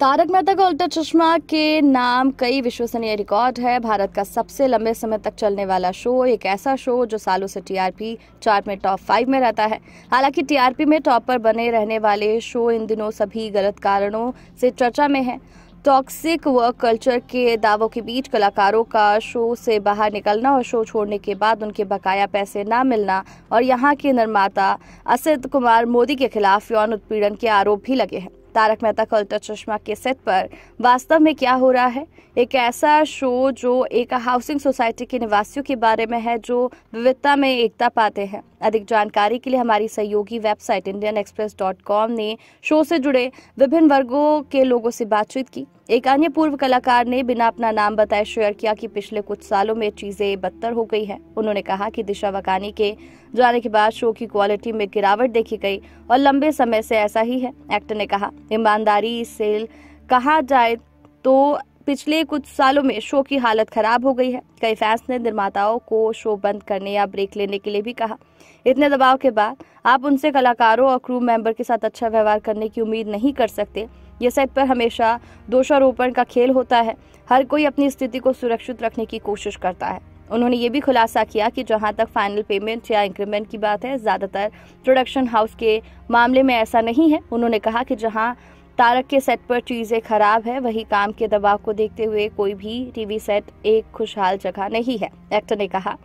तारक मेहता का उल्टा चश्मा के नाम कई विश्वसनीय रिकॉर्ड है भारत का सबसे लंबे समय तक चलने वाला शो एक ऐसा शो जो सालों से टीआरपी चार्ट में टॉप फाइव में रहता है हालांकि टीआरपी में टॉप पर बने रहने वाले शो इन दिनों सभी गलत कारणों से चर्चा में है टॉक्सिक वर्क कल्चर के दावों के बीच कलाकारों का शो से बाहर निकलना और शो छोड़ने के बाद उनके बकाया पैसे ना मिलना और यहाँ के निर्माता असित कुमार मोदी के खिलाफ यौन उत्पीड़न के आरोप भी लगे हैं तारक मेहता का उल्टा चश्मा के सेट पर वास्तव में क्या हो रहा है एक ऐसा शो जो एक हाउसिंग सोसाइटी के निवासियों के बारे में है जो विविधता में एकता पाते हैं अधिक जानकारी के लिए हमारी सहयोगी website Indian Express dot com ने शो से जुड़े विभिन्न वर्गों के लोगों से बातचीत की एक अन्य पूर्व कलाकार ने बिना अपना नाम बताए शेयर किया कि पिछले कुछ सालों में चीजें बदतर हो गई है उन्होंने कहा कि दिशा वकानी के जाने के बाद शो की क्वालिटी में गिरावट देखी गई और लंबे समय से ऐसा ही है एक्टर ने कहा ईमानदारी सेल कहा जाए तो पिछले कुछ सालों में शो की हालत खराब हो गई है कई फैंस ने निर्माताओं को शो बंद करने या ब्रेक लेने के लिए भी कहा इतने दबाव के बाद आप उनसे कलाकारों और क्रू मेंबर के साथ अच्छा व्यवहार करने की उम्मीद नहीं कर सकते ये सेट पर हमेशा दोषारोपण का खेल होता है हर कोई अपनी स्थिति को सुरक्षित रखने की कोशिश करता है उन्होंने ये भी खुलासा किया कि जहां तक फाइनल पेमेंट या इंक्रीमेंट की बात है ज़्यादातर प्रोडक्शन हाउस के मामले में ऐसा नहीं है उन्होंने कहा कि जहां तारक के सेट पर चीज़ें खराब है वही काम के दबाव को देखते हुए कोई भी टीवी सेट एक खुशहाल जगह नहीं है एक्टर ने कहा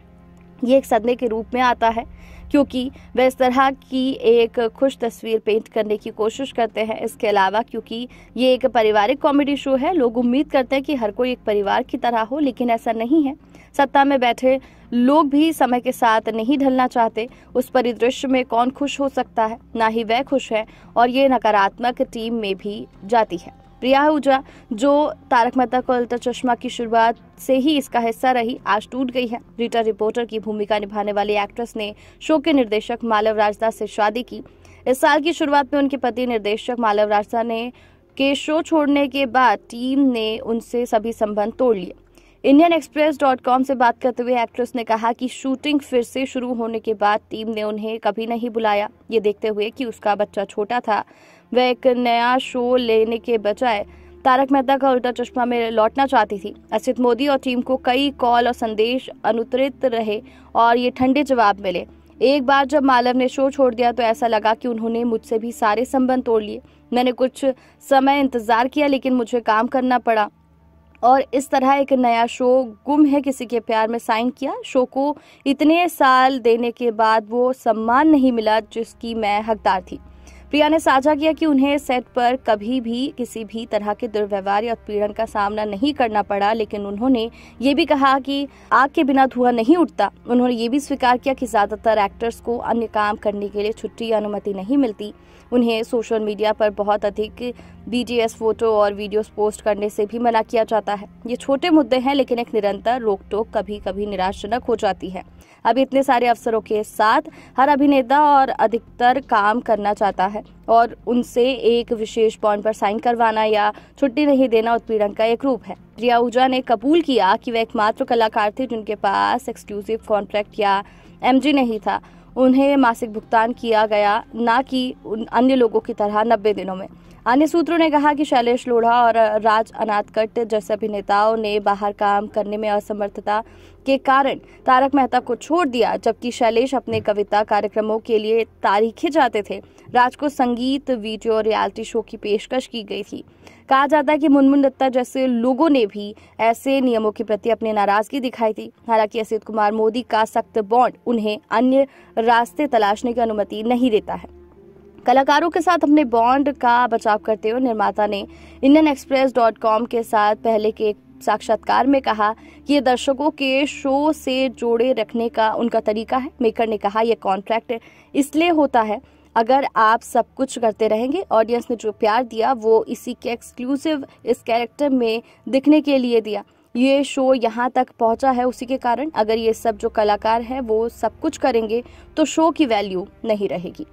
यह एक सदमे के रूप में आता है क्योंकि वह इस तरह की एक खुश तस्वीर पेंट करने की कोशिश करते हैं इसके अलावा क्योंकि ये एक पारिवारिक कॉमेडी शो है लोग उम्मीद करते हैं कि हर कोई एक परिवार की तरह हो लेकिन ऐसा नहीं है सत्ता में बैठे लोग भी समय के साथ नहीं ढलना चाहते उस परिदृश्य में कौन खुश हो सकता है ना ही वह खुश है और ये नकारात्मक टीम में भी जाती है प्रिया आहूजा जो तारक मेहता को अल्टर चश्मा की शुरुआत से ही इसका हिस्सा रही आज टूट गई है रीटा रिपोर्टर की भूमिका निभाने वाली एक्ट्रेस ने शो के निर्देशक मालव राजदास से शादी की इस साल की शुरुआत में उनके पति निर्देशक मालव राजदास ने के शो छोड़ने के बाद टीम ने उनसे सभी संबंध तोड़ लिए इंडियन एक्सप्रेस डॉट कॉम से बात करते हुए एक्ट्रेस ने कहा कि शूटिंग फिर से शुरू होने के बाद टीम ने उन्हें कभी नहीं बुलाया ये देखते हुए कि उसका बच्चा छोटा था वह एक नया शो लेने के बजाय तारक मेहता का उल्टा चश्मा में लौटना चाहती थी असित मोदी और टीम को कई कॉल और संदेश अनुतरित रहे और ये ठंडे जवाब मिले एक बार जब मालव ने शो छोड़ दिया तो ऐसा लगा कि उन्होंने मुझसे भी सारे संबंध तोड़ लिए मैंने कुछ समय इंतजार किया लेकिन मुझे काम करना पड़ा और इस तरह एक नया शो गुम है किसी के प्यार में साइन किया शो को इतने साल देने के बाद वो सम्मान नहीं मिला जिसकी मैं हकदार थी प्रिया ने साझा किया कि उन्हें सेट पर कभी भी किसी भी तरह के दुर्व्यवहार या उत्पीड़न का सामना नहीं करना पड़ा लेकिन उन्होंने ये भी कहा कि आग के बिना धुआं नहीं उठता उन्होंने ये भी स्वीकार किया कि ज्यादातर एक्टर्स को अन्य काम करने के लिए छुट्टी या अनुमति नहीं मिलती उन्हें सोशल मीडिया पर बहुत अधिक बीजीएस फोटो और वीडियोस पोस्ट करने से भी मना किया जाता है ये छोटे मुद्दे हैं लेकिन एक निरंतर रोक टोक कभी कभी निराशजनक हो जाती है अब इतने सारे अवसरों के साथ हर अभिनेता और अधिकतर काम करना चाहता है और उनसे एक विशेष बॉन्ड पर साइन करवाना या छुट्टी नहीं देना उत्पीड़न का एक रूप है प्रिया ऊजा ने कबूल किया कि वह एकमात्र कलाकार थे जिनके पास एक्सक्लूसिव कॉन्ट्रैक्ट या एम नहीं था उन्हें मासिक भुगतान किया गया ना कि अन्य लोगों की तरह नब्बे दिनों में अन्य सूत्रों ने कहा कि शैलेश लोढ़ा और राज अनाथकट जैसे अभिनेताओं ने बाहर काम करने में असमर्थता के कारण तारक मेहता को छोड़ दिया जबकि शैलेश अपने कविता कार्यक्रमों के लिए तारीखे जाते थे राज को संगीत वीडियो और रियलिटी शो की पेशकश की गई थी कहा जाता है कि मुनमुन दत्ता जैसे लोगों ने भी ऐसे नियमों के प्रति अपनी नाराजगी दिखाई थी हालांकि असित कुमार मोदी का सख्त बॉन्ड उन्हें अन्य रास्ते तलाशने की अनुमति नहीं देता है कलाकारों के साथ अपने बॉन्ड का बचाव करते हुए निर्माता ने इंडियन एक्सप्रेस डॉट कॉम के साथ पहले के एक साक्षात्कार में कहा कि ये दर्शकों के शो से जोड़े रखने का उनका तरीका है मेकर ने कहा यह कॉन्ट्रैक्ट इसलिए होता है अगर आप सब कुछ करते रहेंगे ऑडियंस ने जो प्यार दिया वो इसी के एक्सक्लूसिव इस कैरेक्टर में दिखने के लिए दिया ये शो यहाँ तक पहुँचा है उसी के कारण अगर ये सब जो कलाकार हैं वो सब कुछ करेंगे तो शो की वैल्यू नहीं रहेगी